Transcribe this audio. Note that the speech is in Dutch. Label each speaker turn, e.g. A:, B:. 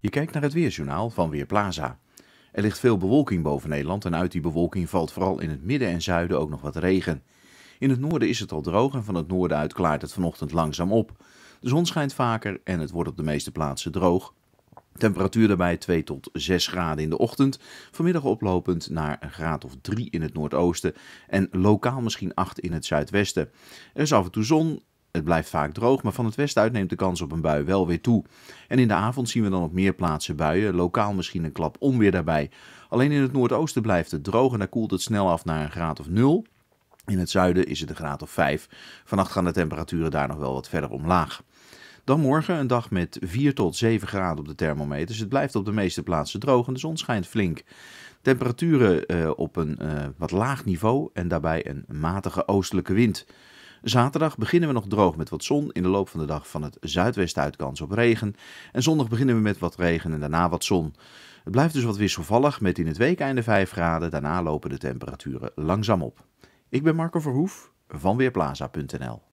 A: Je kijkt naar het weerjournaal van Weerplaza. Er ligt veel bewolking boven Nederland en uit die bewolking valt vooral in het midden en zuiden ook nog wat regen. In het noorden is het al droog en van het noorden uit klaart het vanochtend langzaam op. De zon schijnt vaker en het wordt op de meeste plaatsen droog. Temperatuur daarbij 2 tot 6 graden in de ochtend, vanmiddag oplopend naar een graad of 3 in het noordoosten en lokaal misschien 8 in het zuidwesten. Er is af en toe zon het blijft vaak droog, maar van het westen uit neemt de kans op een bui wel weer toe. En in de avond zien we dan op meer plaatsen buien, lokaal misschien een klap onweer daarbij. Alleen in het noordoosten blijft het droog en daar koelt het snel af naar een graad of 0. In het zuiden is het een graad of 5. Vannacht gaan de temperaturen daar nog wel wat verder omlaag. Dan morgen een dag met 4 tot 7 graden op de thermometers. Het blijft op de meeste plaatsen droog en de zon schijnt flink. Temperaturen eh, op een eh, wat laag niveau en daarbij een matige oostelijke wind. Zaterdag beginnen we nog droog met wat zon. In de loop van de dag van het zuidwesten uit kans op regen. En zondag beginnen we met wat regen en daarna wat zon. Het blijft dus wat wisselvallig met in het weekeinde 5 graden. Daarna lopen de temperaturen langzaam op. Ik ben Marco Verhoef van Weerplaza.nl